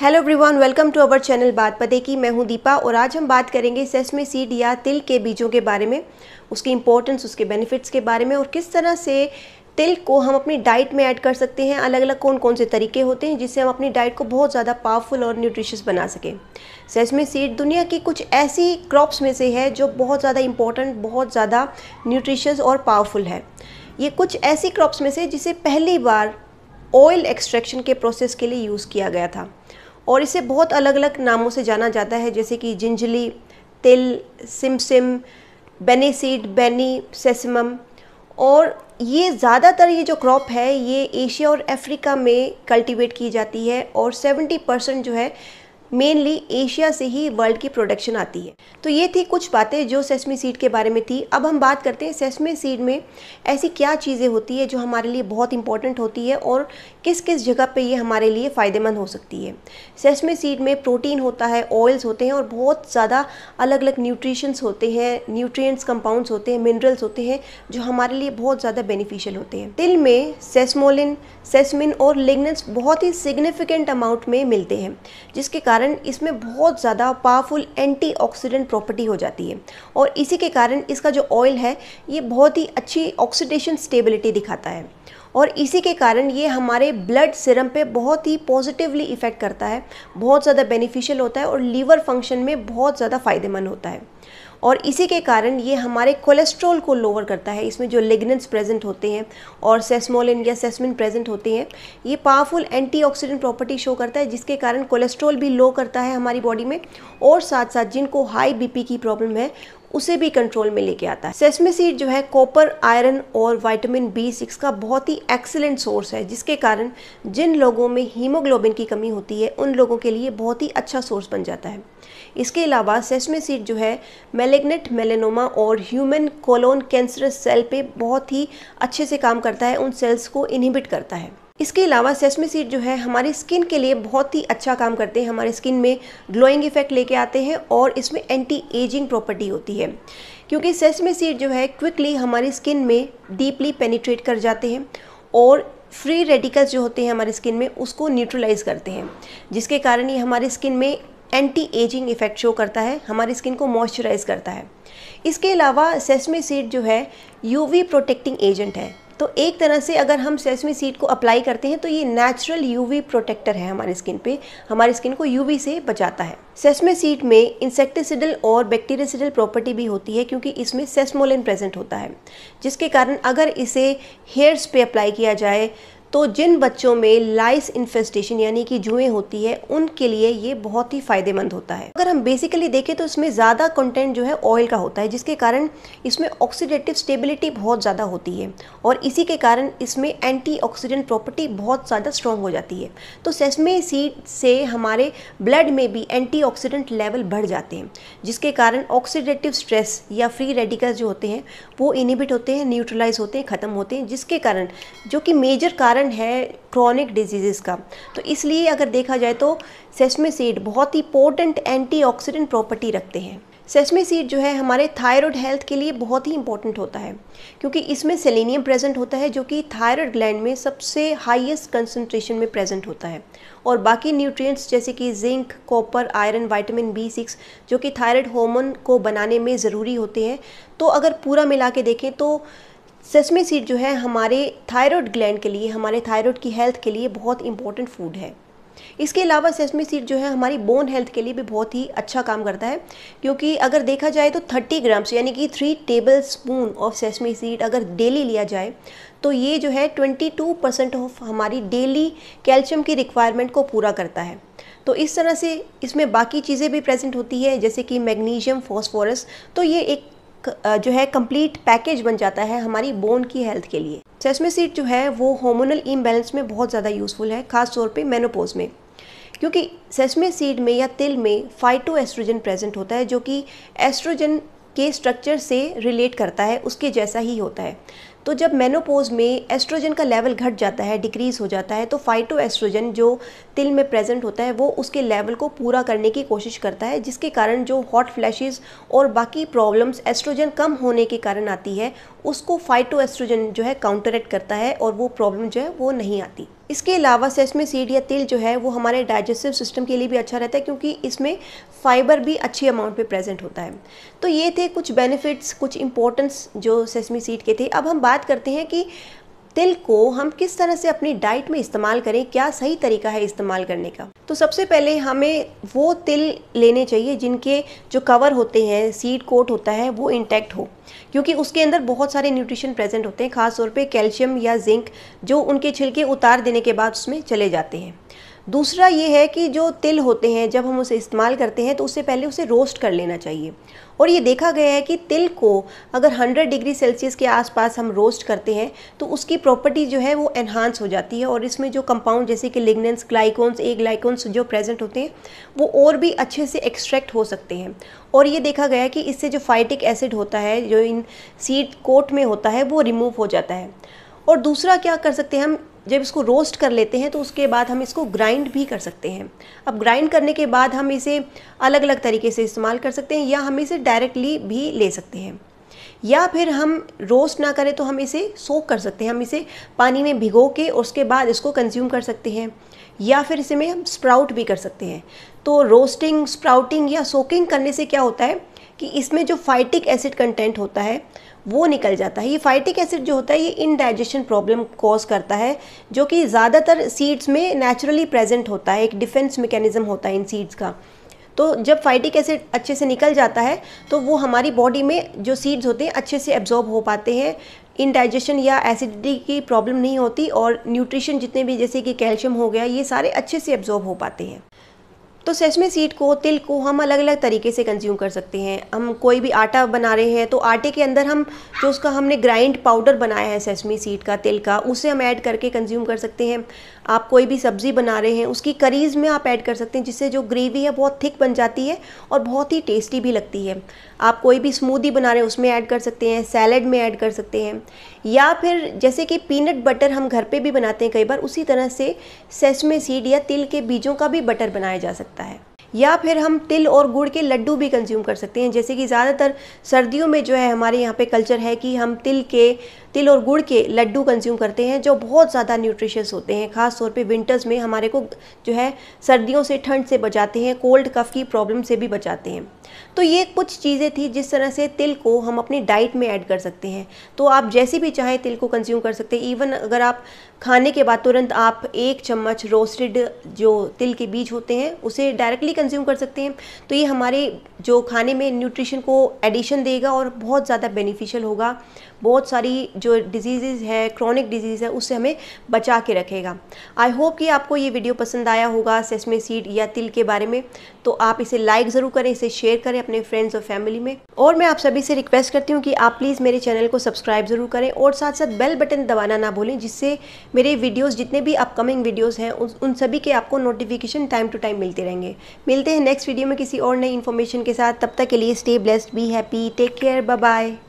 hello everyone welcome to our channel बात पते की मैं हूं दीपा और आज हम बात करेंगे सेसमे सीड या तिल के बीजों के बारे में उसकी इम्पोर्टेंस उसके बेनिफिट्स के बारे में और किस तरह से तिल को हम अपनी डाइट में ऐड कर सकते हैं अलग अलग कौन कौन से तरीके होते हैं जिससे हम अपनी डाइट को बहुत ज़्यादा पावरफुल और न्यूट्रिशस बना सकें सेसमे सीड दुनिया की कुछ ऐसी क्रॉप्स में से है जो बहुत ज़्यादा इम्पोर्टेंट बहुत ज़्यादा न्यूट्रिशस और पावरफुल है ये कुछ ऐसी क्रॉप्स में से जिसे पहली बार ऑयल एक्सट्रैक्शन के प्रोसेस के लिए यूज़ किया गया था और इसे बहुत अलग अलग नामों से जाना जाता है जैसे कि जिंजली तिल सिमसिम बेनीसीड बेनी सेसमम और ये ज़्यादातर ये जो क्रॉप है ये एशिया और अफ्रीका में कल्टीवेट की जाती है और 70 परसेंट जो है मेनली एशिया से ही वर्ल्ड की प्रोडक्शन आती है तो ये थी कुछ बातें जो सेसमी सीड के बारे में थी अब हम बात करते हैं सेसमी सीड में ऐसी क्या चीज़ें होती है जो हमारे लिए बहुत इंपॉर्टेंट होती है और किस किस जगह पे ये हमारे लिए फ़ायदेमंद हो सकती है सेसमी सीड में प्रोटीन होता है ऑयल्स होते हैं और बहुत ज़्यादा अलग अलग न्यूट्रिशंस होते हैं न्यूट्रिएंट्स कंपाउंड्स होते हैं मिनरल्स होते हैं जो हमारे लिए बहुत ज़्यादा बेनिफिशियल होते हैं तिल में सेसमोलिन सेसमिन और लिग्नेंस बहुत ही सिग्निफिकेंट अमाउंट में मिलते हैं जिसके कारण कारण इसमें बहुत ज़्यादा पावरफुल एंटीऑक्सीडेंट प्रॉपर्टी हो जाती है और इसी के कारण इसका जो ऑयल है ये बहुत ही अच्छी ऑक्सीडेशन स्टेबिलिटी दिखाता है और इसी के कारण ये हमारे ब्लड सिरम पे बहुत ही पॉजिटिवली इफ़ेक्ट करता है बहुत ज़्यादा बेनिफिशियल होता है और लीवर फंक्शन में बहुत ज़्यादा फ़ायदेमंद होता है और इसी के कारण ये हमारे कोलेस्ट्रॉल को लोअर करता है इसमें जो लिग्नेंट्स प्रेजेंट होते हैं और सेस्मोलिन या सेस्मिन प्रेजेंट होते हैं ये पावरफुल एंटीऑक्सीडेंट प्रॉपर्टी शो करता है जिसके कारण कोलेस्ट्रॉल भी लो करता है हमारी बॉडी में और साथ साथ जिनको हाई बीपी की प्रॉब्लम है उसे भी कंट्रोल में लेके आता है सेसमे सीड जो है कॉपर आयरन और वाइटामिन बी सिक्स का बहुत ही एक्सेलेंट सोर्स है जिसके कारण जिन लोगों में हीमोग्लोबिन की कमी होती है उन लोगों के लिए बहुत ही अच्छा सोर्स बन जाता है इसके अलावा सेसमे सीड जो है मेलेग्नेट मेलेनोमा और ह्यूमन कोलोन कैंसर सेल पर बहुत ही अच्छे से काम करता है उन सेल्स को इनहिबिट करता है इसके अलावा सेसमी सीड जो है हमारी स्किन के लिए बहुत ही अच्छा काम करते हैं हमारे स्किन में ग्लोइंग इफेक्ट लेके आते हैं और इसमें एंटी एजिंग प्रॉपर्टी होती है क्योंकि सेसमी सीड जो है क्विकली हमारी स्किन में डीपली पेनिट्रेट कर जाते हैं और फ्री रेडिकल्स जो होते हैं हमारे स्किन में उसको न्यूट्रलाइज करते हैं जिसके कारण ये हमारे स्किन में एंटी एजिंग इफेक्ट शो करता है हमारी स्किन को मॉइस्चराइज करता है इसके अलावा सेसमी सीड जो है यूवी प्रोटेक्टिंग एजेंट है तो एक तरह से अगर हम सेसमी सीड को अप्लाई करते हैं तो ये नेचुरल यूवी प्रोटेक्टर है हमारी स्किन पे हमारी स्किन को यूवी से बचाता है सेसमे सीड में इंसेक्टिसिडल और बैक्टीरियासिडल प्रॉपर्टी भी होती है क्योंकि इसमें सेस्मोलिन प्रेजेंट होता है जिसके कारण अगर इसे हेयर्स पे अप्लाई किया जाए तो जिन बच्चों में लाइस इन्फेस्टेशन यानी कि जुएं होती है उनके लिए ये बहुत ही फ़ायदेमंद होता है अगर हम बेसिकली देखें तो इसमें ज़्यादा कंटेंट जो है ऑयल का होता है जिसके कारण इसमें ऑक्सीडेटिव स्टेबिलिटी बहुत ज़्यादा होती है और इसी के कारण इसमें एंटी प्रॉपर्टी बहुत ज़्यादा स्ट्रॉन्ग हो जाती है तो सेसमे सीड से हमारे ब्लड में भी एंटी लेवल बढ़ जाते हैं जिसके कारण ऑक्सीडेटिव स्ट्रेस या फ्री रेडिकल जो होते हैं वो इनिबिट होते हैं न्यूट्रलाइज होते हैं ख़त्म होते हैं जिसके कारण जो कि मेजर कारण कारण है क्रॉनिक डिजीज़ का तो इसलिए अगर देखा जाए तो सेसमे सीड बहुत ही पोर्टेंट एंटीऑक्सीडेंट प्रॉपर्टी रखते हैं सेसमे सीड जो है हमारे थायराइड हेल्थ के लिए बहुत ही इंपॉर्टेंट होता है क्योंकि इसमें सेलेनियम प्रेजेंट होता है जो कि थायराइड ग्लैंड में सबसे हाईएस्ट कंसंट्रेशन में प्रेजेंट होता है और बाकी न्यूट्रिएंट्स जैसे कि zinc copper iron vitamin B six जो कि थायराइड हार्मोन को बनाने में ज़रूरी होते हैं तो अगर पूरा मिला के देखें तो सेसमी सीड जो है हमारे थायराइड ग्लैंड के लिए हमारे थायराइड की हेल्थ के लिए बहुत इंपॉर्टेंट फूड है इसके अलावा सेसमी सीड जो है हमारी बोन हेल्थ के लिए भी बहुत ही अच्छा काम करता है क्योंकि अगर देखा जाए तो 30 ग्राम्स यानी कि 3 tablespoon of sesame seed अगर डेली लिया जाए तो ये जो है 22 परसेंट ऑफ हमारी डेली कैल्शियम की रिक्वायरमेंट को पूरा करता है तो इस तरह से इसमें बाकी चीज़ें भी प्रेजेंट होती है जैसे कि मैग्नीशियम फॉस्फोरस तो ये एक जो है कंप्लीट पैकेज बन जाता है हमारी बोन की हेल्थ के लिए सेसमे सीड जो है वो हार्मोनल इम्बेलेंस में बहुत ज़्यादा यूज़फुल है खास तौर पे मेनोपोज में क्योंकि सेसमे सीड में या तिल में फाइटो एस्ट्रोजन प्रेजेंट होता है जो कि एस्ट्रोजन के स्ट्रक्चर से रिलेट करता है उसके जैसा ही होता है तो जब मेनोपोज में एस्ट्रोजन का लेवल घट जाता है डिक्रीज़ हो जाता है तो फाइटो एस्ट्रोजन जो तिल में प्रेजेंट होता है वो उसके लेवल को पूरा करने की कोशिश करता है जिसके कारण जो हॉट फ्लैशेज़ और बाकी प्रॉब्लम्स एस्ट्रोजन कम होने के कारण आती है उसको फाइटो एस्ट्रोजन जो है काउंटरेक्ट करता है और वो प्रॉब्लम जो है वो नहीं आती इसके अलावा सेसमे सीड या तिल जो है वो हमारे डाइजेस्टिव सिस्टम के लिए भी अच्छा रहता है क्योंकि इसमें फाइबर भी अच्छी अमाउंट में प्रेजेंट होता है तो ये थे कुछ बेनिफिट्स कुछ इंपॉर्टेंस जो सेसमी सीड के थे अब हम बात करते हैं कि तिल को हम किस तरह से अपनी डाइट में इस्तेमाल करें क्या सही तरीका है इस्तेमाल करने का तो सबसे पहले हमें वो तिल लेने चाहिए जिनके जो कवर होते हैं सीड कोट होता है वो इंटैक्ट हो क्योंकि उसके अंदर बहुत सारे न्यूट्रिशन प्रेजेंट होते हैं ख़ासतौर पे कैल्शियम या जिंक जो उनके छिलके उतार देने के बाद उसमें चले जाते हैं दूसरा ये है कि जो तिल होते हैं जब हम उसे इस्तेमाल करते हैं तो उससे पहले उसे रोस्ट कर लेना चाहिए और ये देखा गया है कि तिल को अगर 100 डिग्री सेल्सियस के आसपास हम रोस्ट करते हैं तो उसकी प्रॉपर्टी जो है वो एनहांस हो जाती है और इसमें जो कंपाउंड जैसे कि लिग्नेंस ग्लाइकोन्स ए ग्लाइकोन्स जो प्रेजेंट होते हैं वो और भी अच्छे से एक्सट्रैक्ट हो सकते हैं और ये देखा गया है कि इससे जो फाइटिक एसिड होता है जो इन सीड कोट में होता है वो रिमूव हो जाता है और दूसरा क्या कर सकते हैं हम जब इसको रोस्ट कर लेते हैं तो उसके बाद हम इसको ग्राइंड भी कर सकते हैं अब ग्राइंड करने के बाद हम इसे अलग अलग तरीके से इस्तेमाल कर सकते हैं या हम इसे डायरेक्टली भी ले सकते हैं या फिर हम रोस्ट ना करें तो हम इसे सोक कर सकते हैं हम इसे पानी में भिगो के उसके बाद इसको कंज्यूम कर सकते हैं या फिर इसे में हम स्प्राउट भी कर सकते हैं तो रोस्टिंग स्प्राउटिंग या सोकिंग करने से क्या होता है कि इसमें जो फाइटिक एसिड कंटेंट होता है वो निकल जाता है ये फाइटिक एसिड जो होता है ये इनडाइजेशन प्रॉब्लम कॉज करता है जो कि ज़्यादातर सीड्स में नेचुरली प्रेजेंट होता है एक डिफेंस मैकेनिज्म होता है इन सीड्स का तो जब फाइटिक एसिड अच्छे से निकल जाता है तो वो हमारी बॉडी में जो सीड्स होते हैं अच्छे से एब्जॉर्ब हो पाते हैं इनडाइजेशन या एसिडिटी की प्रॉब्लम नहीं होती और न्यूट्रिशन जितने भी जैसे कि कैल्शियम हो गया ये सारे अच्छे से एब्जॉर्ब हो पाते हैं तो सेसमे सीड को तिल को हम अलग अलग तरीके से कंज्यूम कर सकते हैं हम कोई भी आटा बना रहे हैं तो आटे के अंदर हम जो उसका हमने ग्राइंड पाउडर बनाया है सेसमी सीड का तिल का उसे हम ऐड करके कंज्यूम कर सकते हैं आप कोई भी सब्ज़ी बना रहे हैं उसकी करीज में आप ऐड कर सकते हैं जिससे जो ग्रेवी है बहुत थिक बन जाती है और बहुत ही टेस्टी भी लगती है आप कोई भी स्मूदी बना रहे हैं उसमें ऐड कर सकते हैं सैलड में ऐड कर सकते हैं या फिर जैसे कि पीनट बटर हम घर पर भी बनाते हैं कई बार उसी तरह से सेसमे सीड या तिल के बीजों का भी बटर बनाया जा सकता है या फिर हम तिल और गुड़ के लड्डू भी कंज्यूम कर सकते हैं जैसे कि ज़्यादातर सर्दियों में जो है हमारे यहाँ पे कल्चर है कि हम तिल के तिल और गुड़ के लड्डू कंज्यूम करते हैं जो बहुत ज़्यादा न्यूट्रिशियस होते हैं खास तौर पे विंटर्स में हमारे को जो है सर्दियों से ठंड से बचाते हैं कोल्ड कफ की प्रॉब्लम से भी बचाते हैं तो ये कुछ चीज़ें थी जिस तरह से तिल को हम अपनी डाइट में ऐड कर सकते हैं तो आप जैसे भी चाहें तिल को कंज्यूम कर सकते हैं इवन अगर आप खाने के बाद तुरंत आप एक चम्मच रोस्टेड जो तिल के बीज होते हैं उसे डायरेक्टली कंज्यूम कर सकते हैं तो ये हमारे जो खाने में न्यूट्रिशन को एडिशन देगा और बहुत ज़्यादा बेनिफिशियल होगा बहुत सारी जो डिजीज़ है क्रॉनिक डिजीज़ है उससे हमें बचा के रखेगा आई होप कि आपको ये वीडियो पसंद आया होगा सेसमे सीड या तिल के बारे में तो आप इसे लाइक ज़रूर करें इसे शेयर करें अपने फ्रेंड्स और फैमिली में और मैं आप सभी से रिक्वेस्ट करती हूँ कि आप प्लीज़ मेरे चैनल को सब्सक्राइब ज़रूर करें और साथ साथ बेल बटन दबाना ना भूलें जिससे मेरे वीडियोज़ जितने भी अपकमिंग वीडियोज़ हैं उन सभी के आपको नोटिफिकेशन टाइम टू टाइम मिलते रहेंगे मिलते हैं नेक्स्ट वीडियो में किसी और नई इन्फॉर्मेशन के साथ तब तक के लिए stay blessed be happy take care bye